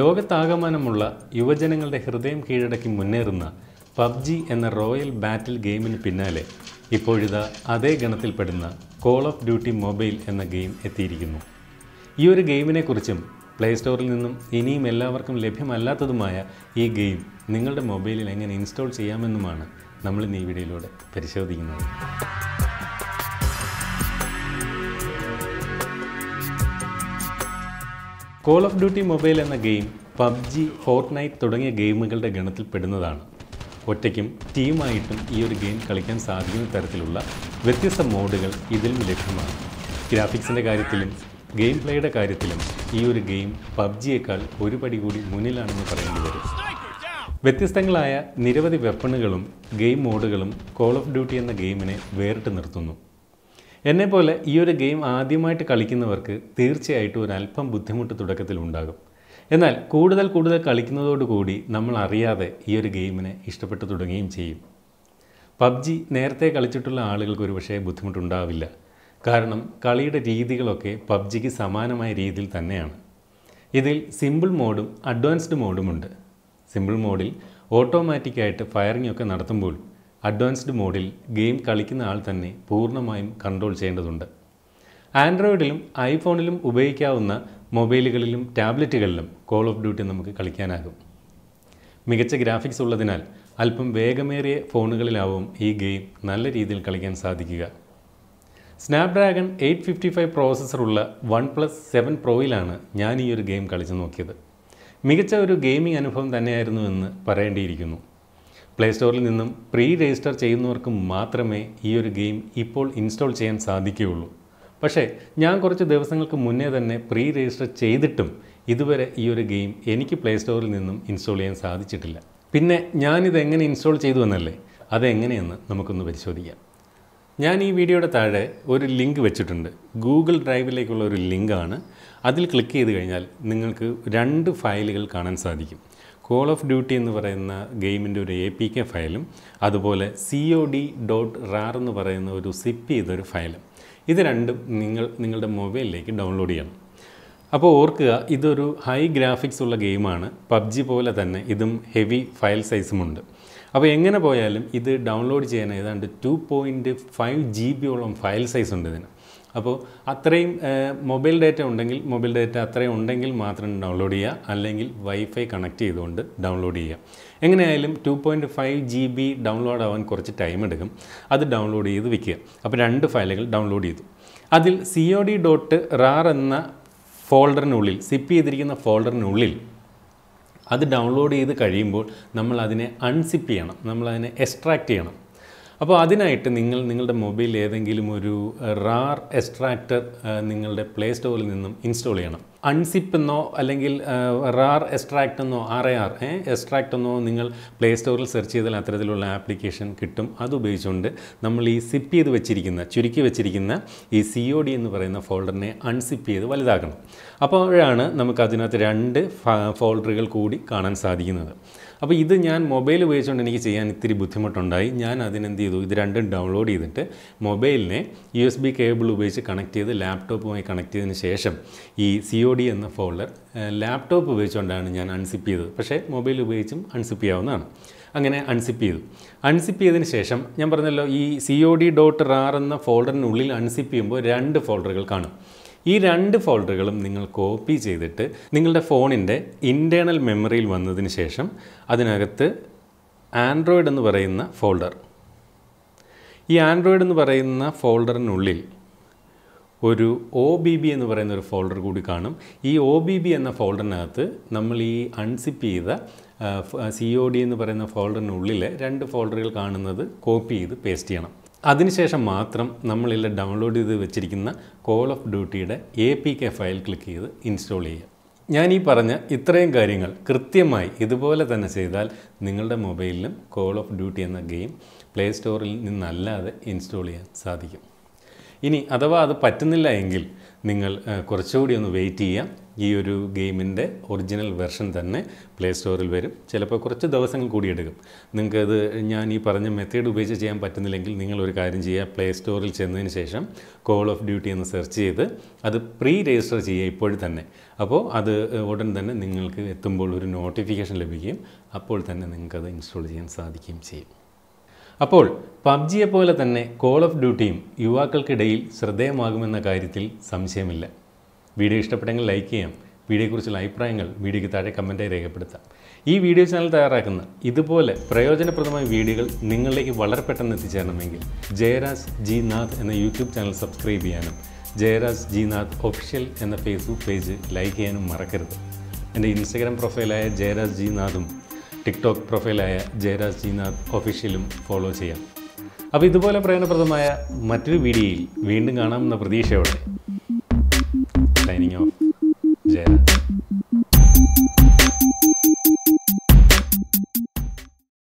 ലോകത്താകമാനമുള്ള യുവജനങ്ങളുടെ ഹൃദയം കീഴടക്കി മുന്നേറുന്ന പബ്ജി എന്ന റോയൽ ബാറ്റിൽ ഗെയിമിന് പിന്നാലെ ഇപ്പോഴിതാ അതേ ഗണത്തിൽപ്പെടുന്ന കോൾ ഓഫ് ഡ്യൂട്ടി മൊബൈൽ എന്ന ഗെയിം എത്തിയിരിക്കുന്നു ഈ ഒരു ഗെയിമിനെക്കുറിച്ചും പ്ലേ സ്റ്റോറിൽ നിന്നും ഇനിയും എല്ലാവർക്കും ലഭ്യമല്ലാത്തതുമായ ഈ ഗെയിം നിങ്ങളുടെ മൊബൈലിൽ എങ്ങനെ ഇൻസ്റ്റാൾ ചെയ്യാമെന്നുമാണ് നമ്മൾ ഈ വീഡിയോയിലൂടെ പരിശോധിക്കുന്നത് കോൾ ഓഫ് ഡ്യൂട്ടി മൊബൈൽ എന്ന ഗെയിം പബ്ജി ഫോർട്ട് നൈറ്റ് തുടങ്ങിയ ഗെയിമുകളുടെ ഗണത്തിൽ പെടുന്നതാണ് ഒറ്റയ്ക്കും ടീമായിട്ടും ഈ ഒരു ഗെയിം കളിക്കാൻ സാധിക്കുന്ന തരത്തിലുള്ള വ്യത്യസ്ത മോഡുകൾ ഇതിലും ലഭ്യമാണ് ഗ്രാഫിക്സിൻ്റെ കാര്യത്തിലും ഗെയിം പ്ലേയുടെ കാര്യത്തിലും ഈ ഒരു ഗെയിം പബ്ജിയേക്കാൾ ഒരു പടി കൂടി മുന്നിലാണെന്ന് പറയേണ്ടി വരും വ്യത്യസ്തങ്ങളായ നിരവധി വെപ്പണുകളും ഗെയിം മോഡുകളും കോൾ ഓഫ് ഡ്യൂട്ടി എന്ന ഗെയിമിനെ വേറിട്ട് നിർത്തുന്നു പോലെ ഈ ഒരു ഗെയിം ആദ്യമായിട്ട് കളിക്കുന്നവർക്ക് തീർച്ചയായിട്ടും അല്പം ബുദ്ധിമുട്ട് തുടക്കത്തിൽ ഉണ്ടാകും എന്നാൽ കൂടുതൽ കൂടുതൽ കളിക്കുന്നതോടുകൂടി നമ്മൾ അറിയാതെ ഈ ഒരു ഗെയിമിനെ ഇഷ്ടപ്പെട്ടു തുടങ്ങുകയും ചെയ്യും പബ്ജി നേരത്തെ കളിച്ചിട്ടുള്ള ആളുകൾക്ക് ഒരുപക്ഷേ ബുദ്ധിമുട്ടുണ്ടാവില്ല കാരണം കളിയുടെ രീതികളൊക്കെ പബ്ജിക്ക് സമാനമായ രീതിയിൽ തന്നെയാണ് ഇതിൽ സിമ്പിൾ മോഡും അഡ്വാൻസ്ഡ് മോഡുമുണ്ട് സിമ്പിൾ മോഡിൽ ഓട്ടോമാറ്റിക്കായിട്ട് ഫയറിംഗ് ഒക്കെ നടത്തുമ്പോൾ അഡ്വാൻസ്ഡ് മോഡിൽ ഗെയിം കളിക്കുന്ന ആൾ തന്നെ പൂർണ്ണമായും കൺട്രോൾ ചെയ്യേണ്ടതുണ്ട് ആൻഡ്രോയിഡിലും ഐഫോണിലും ഉപയോഗിക്കാവുന്ന മൊബൈലുകളിലും ടാബ്ലറ്റുകളിലും കോൾ ഓഫ് ഡ്യൂട്ടി നമുക്ക് കളിക്കാനാകും മികച്ച ഗ്രാഫിക്സ് ഉള്ളതിനാൽ അല്പം വേഗമേറിയ ഫോണുകളിലാവും ഈ ഗെയിം നല്ല രീതിയിൽ കളിക്കാൻ സാധിക്കുക സ്നാപ്ഡ്രാഗൺ എയ്റ്റ് ഫിഫ്റ്റി ഫൈവ് പ്രോസസ്സറുള്ള വൺ പ്ലസ് സെവൻ പ്രോയിലാണ് ഞാൻ ഈ ഒരു ഗെയിം കളിച്ചു നോക്കിയത് മികച്ച ഒരു ഗെയിമിംഗ് അനുഭവം തന്നെയായിരുന്നു എന്ന് പറയേണ്ടിയിരിക്കുന്നു പ്ലേ സ്റ്റോറിൽ നിന്നും പ്രീ രജിസ്റ്റർ ചെയ്യുന്നവർക്ക് മാത്രമേ ഈ ഒരു ഗെയിം ഇപ്പോൾ ഇൻസ്റ്റാൾ ചെയ്യാൻ സാധിക്കുകയുള്ളൂ പക്ഷേ ഞാൻ കുറച്ച് ദിവസങ്ങൾക്ക് മുന്നേ തന്നെ പ്രീ രജിസ്റ്റർ ചെയ്തിട്ടും ഇതുവരെ ഈ ഒരു ഗെയിം എനിക്ക് പ്ലേ സ്റ്റോറിൽ നിന്നും ഇൻസ്റ്റാൾ ചെയ്യാൻ സാധിച്ചിട്ടില്ല പിന്നെ ഞാനിത് എങ്ങനെ ഇൻസ്റ്റാൾ ചെയ്തു എന്നല്ലേ അതെങ്ങനെയെന്ന് നമുക്കൊന്ന് പരിശോധിക്കാം ഞാൻ ഈ വീഡിയോയുടെ താഴെ ഒരു ലിങ്ക് വെച്ചിട്ടുണ്ട് ഗൂഗിൾ ഡ്രൈവിലേക്കുള്ള ഒരു ലിങ്കാണ് അതിൽ ക്ലിക്ക് ചെയ്ത് കഴിഞ്ഞാൽ നിങ്ങൾക്ക് രണ്ട് ഫയലുകൾ കാണാൻ സാധിക്കും കോൾ ഓഫ് ഡ്യൂട്ടി എന്ന് പറയുന്ന ഗെയിമിൻ്റെ ഒരു എ പി കെ ഫയലും അതുപോലെ C O D dot RAR എന്ന് പറയുന്ന ഒരു സിപ്പ് ചെയ്തൊരു ഫയലും ഇത് രണ്ടും നിങ്ങൾ നിങ്ങളുടെ മൊബൈലിലേക്ക് ഡൗൺലോഡ് ചെയ്യണം അപ്പോൾ ഓർക്കുക ഇതൊരു ഹൈ ഗ്രാഫിക്സ് ഉള്ള ഗെയിമാണ് പബ്ജി പോലെ തന്നെ ഇതും ഹെവി ഫയൽ സൈസുമുണ്ട് അപ്പോൾ എങ്ങനെ പോയാലും ഇത് ഡൗൺലോഡ് ചെയ്യാൻ ഏതാണ്ട് ടു പോയിൻറ്റ് ഫൈവ് ജി ബിയോളം ഫയൽ സൈസ് ഉണ്ട് ഇതിന് അപ്പോൾ അത്രയും മൊബൈൽ ഡാറ്റ ഉണ്ടെങ്കിൽ മൊബൈൽ ഡാറ്റ അത്രയും ഉണ്ടെങ്കിൽ മാത്രം ഡൗൺലോഡ് ചെയ്യുക അല്ലെങ്കിൽ വൈഫൈ കണക്ട് ചെയ്തുകൊണ്ട് ഡൗൺലോഡ് ചെയ്യുക എങ്ങനെയായാലും two point five G B download ആവാൻ കുറച്ച് ടൈം എടുക്കും അത് ഡൗൺലോഡ് ചെയ്ത് വെക്കുക അപ്പോൾ രണ്ട് ഫയലുകൾ ഡൗൺലോഡ് ചെയ്തു അതിൽ C O D dot RAR എന്ന ഫോൾഡറിനുള്ളിൽ സിപ്പ് ചെയ്തിരിക്കുന്ന ഫോൾഡറിനുള്ളിൽ അത് ഡൗൺലോഡ് ചെയ്ത് കഴിയുമ്പോൾ നമ്മൾ അതിനെ അൺസിപ്പ് ചെയ്യണം നമ്മളതിനെ എക്സ്ട്രാക്റ്റ് ചെയ്യണം അപ്പോൾ അതിനായിട്ട് നിങ്ങൾ നിങ്ങളുടെ മൊബൈൽ ഏതെങ്കിലും ഒരു റാർ എക്സ്ട്രാക്ടർ നിങ്ങളുടെ പ്ലേ സ്റ്റോറിൽ നിന്നും ഇൻസ്റ്റാൾ ചെയ്യണം അൺസിപ്പ് എന്നോ അല്ലെങ്കിൽ റാർ എക്സ്ട്രാക്ട് എന്നോ ആർ എ ആർ എക്സ്ട്രാക്ട് എന്നോ നിങ്ങൾ പ്ലേ സ്റ്റോറിൽ സെർച്ച് ചെയ്താൽ അത്തരത്തിലുള്ള ആപ്ലിക്കേഷൻ കിട്ടും അത് ഉപയോഗിച്ചുകൊണ്ട് നമ്മൾ ഈ സിപ്പ് ചെയ്ത് വെച്ചിരിക്കുന്ന ചുരുക്കി വെച്ചിരിക്കുന്ന ഈ സി ഒ ഡി എന്ന് പറയുന്ന ഫോൾഡറിനെ അൺസിപ്പ് ചെയ്ത് വലുതാക്കണം അപ്പോഴാണ് നമുക്ക് അതിനകത്ത് രണ്ട് ഫോൾഡറുകൾ കൂടി കാണാൻ സാധിക്കുന്നത് അപ്പോൾ ഇത് ഞാൻ മൊബൈൽ ഉപയോഗിച്ചുകൊണ്ട് എനിക്ക് ചെയ്യാൻ ഇത്തിരി ബുദ്ധിമുട്ടുണ്ടായി ഞാൻ അതിനെന്ത് ചെയ്തു ഇത് രണ്ടും ഡൗൺലോഡ് ചെയ്തിട്ട് മൊബൈലിനെ യു എസ് ബി കേബിൾ ഉപയോഗിച്ച് കണക്ട് ചെയ്ത് ലാപ്ടോപ്പുമായി കണക്ട് ചെയ്തതിന് ശേഷം ഈ സി ഒ ഡി എന്ന ഫോൾഡർ ലാപ്ടോപ്പ് ഉപയോഗിച്ചുകൊണ്ടാണ് ഞാൻ അൺസിപ്പ് ചെയ്തത് പക്ഷേ മൊബൈൽ ഉപയോഗിച്ചും അൺസിപ്പ് ചെയ്യാവുന്നതാണ് അങ്ങനെ അൺസിപ്പ് ചെയ്തു അൺസിപ്പ് ചെയ്തതിന് ശേഷം ഞാൻ പറഞ്ഞല്ലോ ഈ C O D dot RAR എന്ന ഫോൾഡറിനുള്ളിൽ അൺസിപ്പ് ചെയ്യുമ്പോൾ രണ്ട് ഫോൾഡറുകൾ കാണും ഈ രണ്ട് ഫോൾഡറുകളും നിങ്ങൾ കോപ്പി ചെയ്തിട്ട് നിങ്ങളുടെ ഫോണിൻ്റെ ഇൻറ്റേർണൽ മെമ്മറിയിൽ വന്നതിന് ശേഷം അതിനകത്ത് ആൻഡ്രോയിഡ് എന്ന് പറയുന്ന ഫോൾഡർ ഈ ആൻഡ്രോയിഡ് എന്ന് പറയുന്ന ഫോൾഡറിനുള്ളിൽ ഒരു ഒ ബി ബി എന്ന് പറയുന്ന ഒരു ഫോൾഡർ കൂടി കാണും ഈ ഒ ബി ബി എന്ന ഫോൾഡറിനകത്ത് നമ്മൾ ഈ അൺസിപ്പ് ചെയ്ത സി ഒ ഡി എന്ന് പറയുന്ന ഫോൾഡറിനുള്ളിലെ രണ്ട് ഫോൾഡറുകൾ കാണുന്നത് കോപ്പി ചെയ്ത് പേസ്റ്റ് ചെയ്യണം അതിനുശേഷം മാത്രം നമ്മളിൽ ഡൗൺലോഡ് ചെയ്ത് വെച്ചിരിക്കുന്ന കോൾ ഓഫ് ഡ്യൂട്ടിയുടെ A P K file click ചെയ്ത് ഇൻസ്റ്റാൾ ചെയ്യുക ഞാൻ ഈ പറഞ്ഞ ഇത്രയും കാര്യങ്ങൾ കൃത്യമായി ഇതുപോലെ തന്നെ ചെയ്താൽ നിങ്ങളുടെ മൊബൈലിലും കോൾ ഓഫ് ഡ്യൂട്ടി എന്ന ഗെയിം പ്ലേ സ്റ്റോറിൽ നിന്നല്ലാതെ ഇൻസ്റ്റാൾ ചെയ്യാൻ സാധിക്കും ഇനി അഥവാ അത് പറ്റുന്നില്ല എങ്കിൽ നിങ്ങൾ കുറച്ചുകൂടി ഒന്ന് വെയിറ്റ് ചെയ്യാം ഈ ഒരു ഗെയിമിൻ്റെ ഒറിജിനൽ വെർഷൻ തന്നെ പ്ലേ സ്റ്റോറിൽ വരും ചിലപ്പോൾ കുറച്ച് ദിവസങ്ങൾ കൂടി എടുക്കും നിങ്ങൾക്കത് ഞാൻ ഈ പറഞ്ഞ മെത്തേഡ് ഉപയോഗിച്ച് ചെയ്യാൻ പറ്റുന്നില്ലെങ്കിൽ നിങ്ങൾ ഒരു കാര്യം ചെയ്യുക പ്ലേ സ്റ്റോറിൽ ചെന്നതിന് ശേഷം കോൾ ഓഫ് ഡ്യൂട്ടി എന്ന് സെർച്ച് ചെയ്ത് അത് പ്രീ രജിസ്റ്റർ ചെയ്യുക ഇപ്പോഴും തന്നെ അപ്പോൾ അത് ഉടൻ തന്നെ നിങ്ങൾക്ക് എത്തുമ്പോൾ ഒരു നോട്ടിഫിക്കേഷൻ ലഭിക്കും അപ്പോൾ തന്നെ നിങ്ങൾക്കത് ഇൻസ്റ്റാൾ ചെയ്യാൻ സാധിക്കുകയും ചെയ്യും അപ്പോൾ പബ്ജിയെപ്പോലെ തന്നെ കോൾ ഓഫ് ഡ്യൂട്ടിയും യുവാക്കൾക്കിടയിൽ ശ്രദ്ധേയമാകുമെന്ന കാര്യത്തിൽ സംശയമില്ല വീഡിയോ ഇഷ്ടപ്പെട്ടെങ്കിൽ ലൈക്ക് ചെയ്യാം വീഡിയോയെക്കുറിച്ചുള്ള അഭിപ്രായങ്ങൾ വീഡിയോയ്ക്ക് താഴെ കമൻറ്റായി രേഖപ്പെടുത്താം ഈ വീഡിയോ ചാനൽ തയ്യാറാക്കുന്ന ഇതുപോലെ പ്രയോജനപ്രദമായ വീഡിയോകൾ നിങ്ങളിലേക്ക് വളരെ പെട്ടെന്ന് എത്തിച്ചേരണമെങ്കിൽ ജയരാജ് ജി നാഥ് എന്ന യൂട്യൂബ് ചാനൽ സബ്സ്ക്രൈബ് ചെയ്യാനും ജയരാജ് ജി നാഥ് ഒഫീഷ്യൽ എന്ന ഫേസ്ബുക്ക് പേജ് ലൈക്ക് ചെയ്യാനും മറക്കരുത് എൻ്റെ ഇൻസ്റ്റഗ്രാം പ്രൊഫൈലായ ജയരാജ് ജി നാഥും ടിക്ടോക്ക് പ്രൊഫൈലായ ജയരാജ് ജി നാഥ് ഒഫീഷ്യലും ഫോളോ ചെയ്യാം അപ്പോൾ ഇതുപോലെ പ്രയോജനപ്രദമായ മറ്റൊരു വീഡിയോയിൽ വീണ്ടും കാണാമെന്ന പ്രതീക്ഷയോടെ signing off.